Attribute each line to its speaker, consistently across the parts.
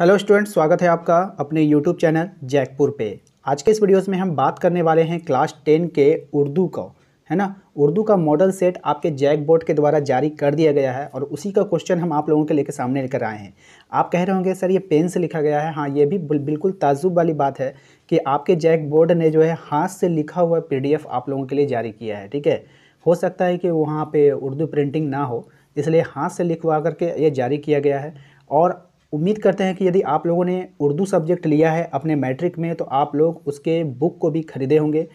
Speaker 1: hello student स्वागत है आपका अपने यूट्यूब चैनल जैकपुर पे आज के इस वीडियोस में हम बात करने वाले हैं क्लास टेन के उर्दू का है ना उर्दू का मॉडल सेट आपके जैक बोर्ड के द्वारा जारी कर दिया गया है और उसी का क्वेश्चन हम आप लोगों के लेकर सामने लेकर आए हैं आप कह रहे होंगे सर ये पेन से लिखा गया है हाँ ये भी बिल्कुल ताजुब वाली बात है कि आपके जैक बोर्ड ने जो है हाथ से लिखा हुआ पी आप लोगों के लिए जारी किया है ठीक है हो सकता है कि वहाँ पर उर्दू प्रिंटिंग ना हो इसलिए हाथ से लिखवा करके ये जारी किया गया है और उम्मीद करते हैं कि यदि आप लोगों ने उर्दू सब्जेक्ट लिया है अपने मैट्रिक में तो आप लोग उसके बुक को भी ख़रीदे होंगे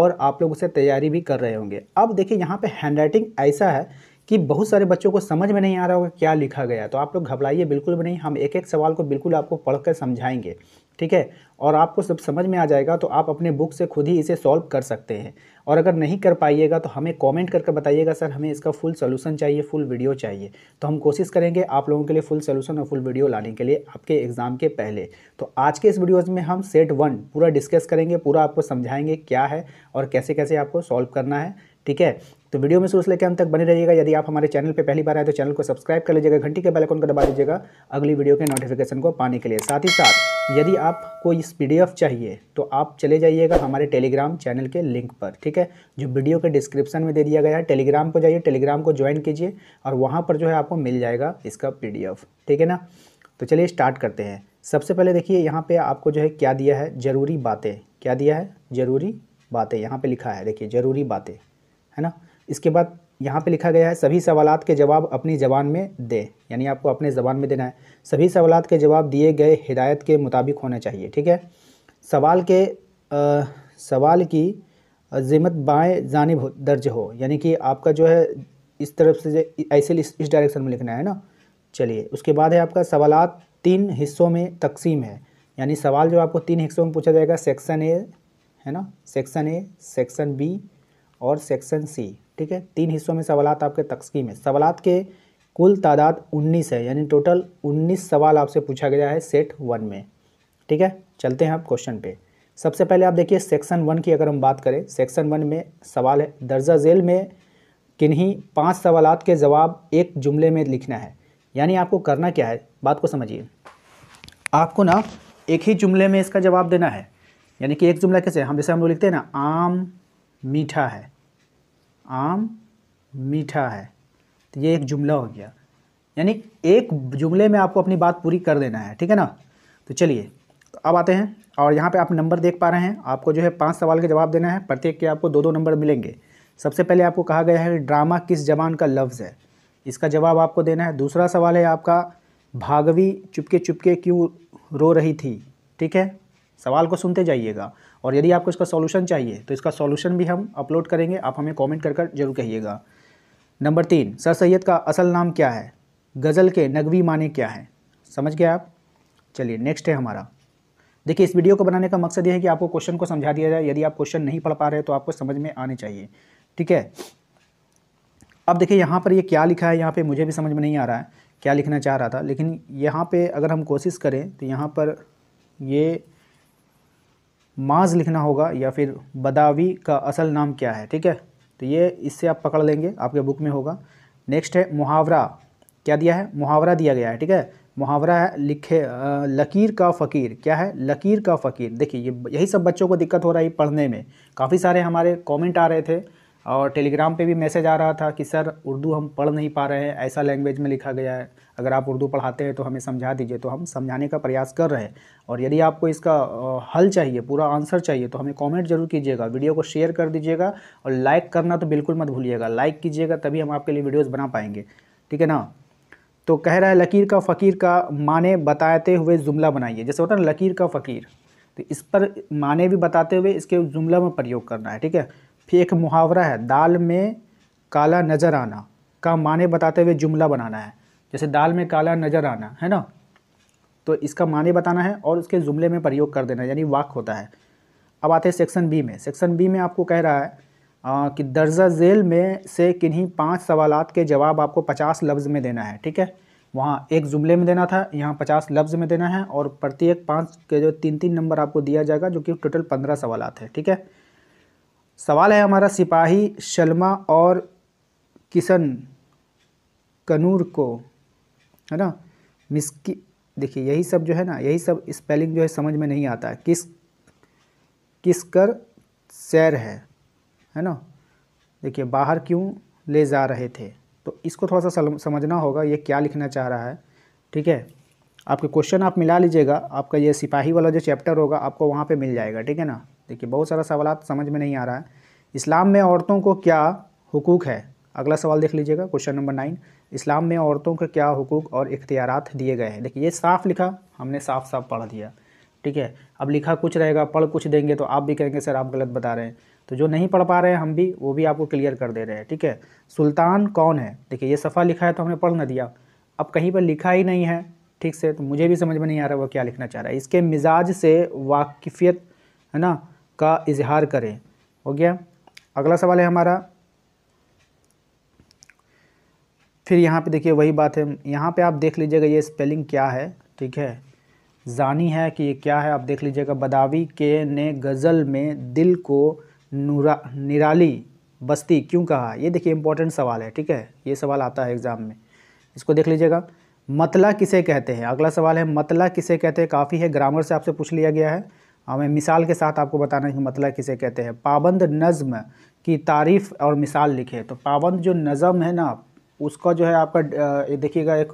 Speaker 1: और आप लोग उसे तैयारी भी कर रहे होंगे अब देखिए यहाँ पे हैंड राइटिंग ऐसा है कि बहुत सारे बच्चों को समझ में नहीं आ रहा होगा क्या लिखा गया तो आप लोग घबराइए बिल्कुल भी नहीं हम एक एक सवाल को बिल्कुल आपको पढ़कर समझाएंगे ठीक है और आपको सब समझ में आ जाएगा तो आप अपने बुक से खुद ही इसे सॉल्व कर सकते हैं और अगर नहीं कर पाइएगा तो हमें कमेंट करके बताइएगा सर हमें इसका फुल सोल्यूशन चाहिए फुल वीडियो चाहिए तो हम कोशिश करेंगे आप लोगों के लिए फुल सोल्यूशन और फुल वीडियो लाने के लिए आपके एग्ज़ाम के पहले तो आज के इस वीडियोज़ में हम सेट वन पूरा डिस्कस करेंगे पूरा आपको समझाएंगे क्या है और कैसे कैसे आपको सॉल्व करना है ठीक है तो वीडियो में शुरू से लेकर अंत तक बने रहिएगा यदि आप हमारे चैनल पर पहली बार आए तो चैनल को सब्सक्राइब कर लीजिएगा घंटी के बेलकॉन को दबा दीजिएगा अगली वीडियो के नोटिफिकेशन को पाने के लिए साथ ही साथ यदि आपको इस पी चाहिए तो आप चले जाइएगा हमारे टेलीग्राम चैनल के लिंक पर ठीक है जो वीडियो के डिस्क्रिप्शन में दे दिया गया है टेलीग्राम को जाइए टेलीग्राम को ज्वाइन कीजिए और वहाँ पर जो है आपको मिल जाएगा इसका पी ठीक है ना तो चलिए स्टार्ट करते हैं सबसे पहले देखिए यहाँ पे आपको जो है क्या दिया है ज़रूरी बातें क्या दिया है ज़रूरी बातें यहाँ पे लिखा है देखिए ज़रूरी बातें है ना इसके बाद यहाँ पे लिखा गया है सभी सवाल के जवाब अपनी ज़बान में दें यानी आपको अपने ज़बान में देना है सभी सवाल के जवाब दिए गए हिदायत के मुताबिक होने चाहिए ठीक है सवाल के आ, सवाल की ज़िम्मत बाएं जानब दर्ज हो यानी कि आपका जो है इस तरफ से ऐसे इस डायरेक्शन में लिखना है ना चलिए उसके बाद है आपका सवाल तीन हिस्सों में तकसीम है यानी सवाल जो आपको तीन हिस्सों में पूछा जाएगा सेक्शन ए है ना सेक्शन ए सेक्शन बी और सेक्शन सी ठीक है तीन हिस्सों में सवालत आपके तकसीम है सवालत के कुल तादाद उन्नीस है यानी टोटल उन्नीस सवाल आपसे पूछा गया है सेट वन में ठीक है चलते हैं आप क्वेश्चन पे सबसे पहले आप देखिए सेक्शन वन की अगर हम बात करें सेक्शन वन में सवाल है दर्जा झेल में किन्हीं पांच सवालत के जवाब एक जुमले में लिखना है यानी आपको करना क्या है बात को समझिए आपको ना एक ही जुमले में इसका जवाब देना है यानी कि एक जुमला कैसे हम जैसे हम लोग लिखते हैं ना आम मीठा है आम मीठा है तो ये एक जुमला हो गया यानी एक जुमले में आपको अपनी बात पूरी कर देना है ठीक है ना तो चलिए तो अब आते हैं और यहाँ पे आप नंबर देख पा रहे हैं आपको जो है पांच सवाल के जवाब देना है प्रत्येक के आपको दो दो नंबर मिलेंगे सबसे पहले आपको कहा गया है ड्रामा किस जबान का लफ्ज़ है इसका जवाब आपको देना है दूसरा सवाल है आपका भागवी चुपके चुपके क्यों रो रही थी ठीक है सवाल को सुनते जाइएगा और यदि आपको इसका सॉल्यूशन चाहिए तो इसका सॉल्यूशन भी हम अपलोड करेंगे आप हमें कमेंट कर कर जरूर कहिएगा नंबर तीन सर सैद का असल नाम क्या है गज़ल के नगवी माने क्या है समझ गए आप चलिए नेक्स्ट है हमारा देखिए इस वीडियो को बनाने का मकसद यह है कि आपको क्वेश्चन को समझा दिया जाए यदि आप क्वेश्चन नहीं पढ़ पा रहे तो आपको समझ में आने चाहिए ठीक है अब देखिए यहाँ पर ये क्या लिखा है यहाँ पे मुझे भी समझ में नहीं आ रहा है क्या लिखना चाह रहा था लेकिन यहाँ पे अगर हम कोशिश करें तो यहाँ पर ये माज लिखना होगा या फिर बदावी का असल नाम क्या है ठीक है तो ये इससे आप पकड़ लेंगे आपके बुक में होगा नेक्स्ट है मुहावरा क्या दिया है मुहावरा दिया गया है ठीक है मुहावरा है लिखे आ, लकीर का फ़कीर क्या है लकीर का फ़कीर देखिए ये यही सब बच्चों को दिक्कत हो रही है पढ़ने में काफ़ी सारे हमारे कमेंट आ रहे थे और टेलीग्राम पे भी मैसेज आ रहा था कि सर उर्दू हम पढ़ नहीं पा रहे हैं ऐसा लैंग्वेज में लिखा गया है अगर आप उर्दू पढ़ाते हैं तो हमें समझा दीजिए तो हम समझाने का प्रयास कर रहे हैं और यदि आपको इसका हल चाहिए पूरा आंसर चाहिए तो हमें कमेंट जरूर कीजिएगा वीडियो को शेयर कर दीजिएगा और लाइक करना तो बिल्कुल मत भूलिएगा लाइक कीजिएगा तभी हम आपके लिए वीडियोज़ बना पाएंगे ठीक है ना तो कह रहा है लकीर का फ़कीर का माने बताते हुए जुमला बनाइए जैसे होता है लकीर का फ़कीर तो इस पर माने भी बताते हुए इसके जुमला में प्रयोग करना है ठीक है फिर एक मुहावरा है दाल में काला नज़र आना का माने बताते हुए जुमला बनाना है जैसे दाल में काला नज़र आना है ना तो इसका माने बताना है और उसके जुमले में प्रयोग कर देना यानी वाक होता है अब आते हैं सेक्शन बी में सेक्शन बी में आपको कह रहा है आ, कि दर्जा झेल में से किन्हीं पांच सवालात के जवाब आपको पचास लफ्ज़ में देना है ठीक है वहाँ एक जुमले में देना था यहाँ पचास लफ्ज़ में देना है और प्रत्येक पाँच के जो तीन तीन नंबर आपको दिया जाएगा जो कि टोटल पंद्रह सवाल है ठीक है सवाल है हमारा सिपाही शलमा और किशन कनूर को है ना मिसकी देखिए यही सब जो है ना यही सब स्पेलिंग जो है समझ में नहीं आता है किस किस कर सैर है है ना देखिए बाहर क्यों ले जा रहे थे तो इसको थोड़ा सा समझना होगा ये क्या लिखना चाह रहा है ठीक है आपके क्वेश्चन आप मिला लीजिएगा आपका ये सिपाही वाला जो चैप्टर होगा आपको वहाँ पे मिल जाएगा ठीक है ना देखिए बहुत सारा सवाल समझ में नहीं आ रहा है इस्लाम में औरतों को क्या हुकूक है अगला सवाल देख लीजिएगा क्वेश्चन नंबर नाइन इस्लाम में औरतों के क्या हकूक़ और इख्तियारत दिए गए हैं देखिए ये साफ़ लिखा हमने साफ साफ पढ़ दिया ठीक है अब लिखा कुछ रहेगा पढ़ कुछ देंगे तो आप भी कहेंगे सर आप गलत बता रहे हैं तो जो नहीं पढ़ पा रहे हैं हम भी वो भी आपको क्लियर कर दे रहे हैं ठीक है सुल्तान कौन है देखिए ये सफ़ा लिखा है तो हमने पढ़ ना दिया अब कहीं पर लिखा ही नहीं है ठीक से तो मुझे भी समझ में नहीं आ रहा वो क्या लिखना चाह रहा है इसके मिजाज से वाकफियत है ना का इजहार करें हो गया अगला सवाल है हमारा फिर यहाँ पे देखिए वही बात है यहाँ पे आप देख लीजिएगा ये स्पेलिंग क्या है ठीक है जानी है कि ये क्या है आप देख लीजिएगा बदावी के ने गज़ल में दिल को नूरा निराली बस्ती क्यों कहा ये देखिए इंपॉर्टेंट सवाल है ठीक है ये सवाल आता है एग्ज़ाम में इसको देख लीजिएगा मतला किसे कहते हैं अगला सवाल है मतला किसे कहते हैं काफ़ी है ग्रामर से आपसे पूछ लिया गया है हमें हाँ, मिसाल के साथ आपको बताना कि मतलब किसे कहते हैं पाबंद नज़म की तारीफ़ और मिसाल लिखे तो पाबंद जो नज़म है ना उसका जो है आपका देखिएगा एक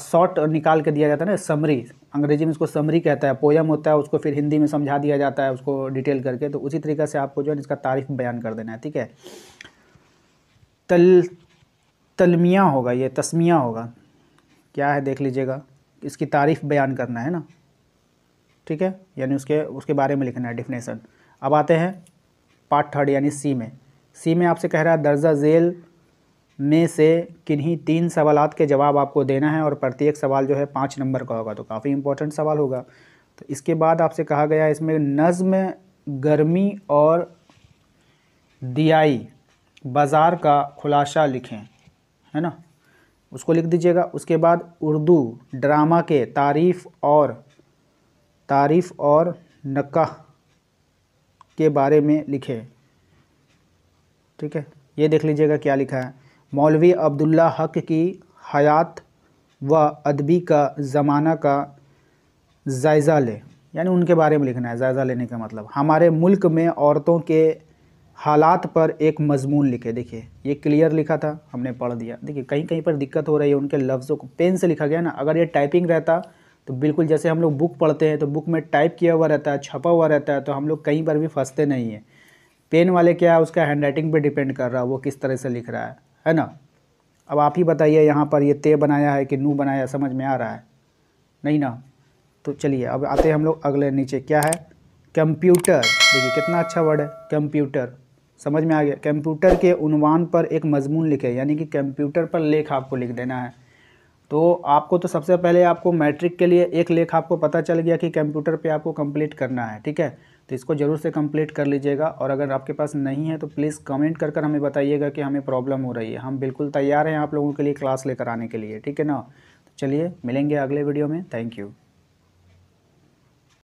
Speaker 1: शॉर्ट निकाल के दिया जाता है ना समरी अंग्रेजी में उसको समरी कहता है पोयम होता है उसको फिर हिंदी में समझा दिया जाता है उसको डिटेल करके तो उसी तरीके से आपको जो है इसका तारीफ बयान कर देना है ठीक है तल तलमिया होगा ये तस्मिया होगा क्या है देख लीजिएगा इसकी तारीफ़ बयान करना है ना ठीक है यानी उसके उसके बारे में लिखना है डिफिनेशन अब आते हैं पार्ट थर्ड यानी सी में सी में आपसे कह रहा है दर्जा झेल में से किन्हीं तीन सवाल के जवाब आपको देना है और प्रत्येक सवाल जो है पाँच नंबर का होगा तो काफ़ी इंपॉर्टेंट सवाल होगा तो इसके बाद आपसे कहा गया इसमें नज़म गर्मी और दियाई बाज़ार का खुलासा लिखें है ना उसको लिख दीजिएगा उसके बाद उर्दू ड्रामा के तारीफ़ और तारीफ़ और नक्काह के बारे में लिखे ठीक है ये देख लीजिएगा क्या लिखा है मौलवी अब्दुल्ला हक की हयात व अदबी का ज़माना का जायज़ा लें यानी उनके बारे में लिखना है जायज़ा लेने का मतलब हमारे मुल्क में औरतों के हालात पर एक मजमून लिखे देखिए ये क्लियर लिखा था हमने पढ़ दिया देखिए कहीं कहीं पर दिक्कत हो रही है उनके लफ्ज़ों को पेन से लिखा गया ना अगर ये टाइपिंग रहता तो बिल्कुल जैसे हम लोग बुक पढ़ते हैं तो बुक में टाइप किया हुआ रहता है छपा हुआ रहता है तो हम लोग कहीं पर भी फंसते नहीं हैं पेन वाले क्या है उसका हैंड राइटिंग पर डिपेंड कर रहा है वो किस तरह से लिख रहा है है ना अब आप ही बताइए यहाँ पर ये ते बनाया है कि नू बनाया समझ में आ रहा है नहीं ना तो चलिए अब आते हैं हम लोग अगले नीचे क्या है कंप्यूटर देखिए कितना अच्छा वर्ड है कंप्यूटर समझ में आ गया कंप्यूटर के उनवान पर एक मजमून लिखे यानी कि कंप्यूटर पर लेख आपको लिख देना है तो आपको तो सबसे पहले आपको मैट्रिक के लिए एक लेख आपको पता चल गया कि कंप्यूटर पे आपको कंप्लीट करना है ठीक है तो इसको ज़रूर से कंप्लीट कर लीजिएगा और अगर आपके पास नहीं है तो प्लीज़ कमेंट कर कर हमें बताइएगा कि हमें प्रॉब्लम हो रही है हम बिल्कुल तैयार हैं आप लोगों के लिए क्लास लेकर आने के लिए ठीक है ना तो चलिए मिलेंगे अगले वीडियो में थैंक यू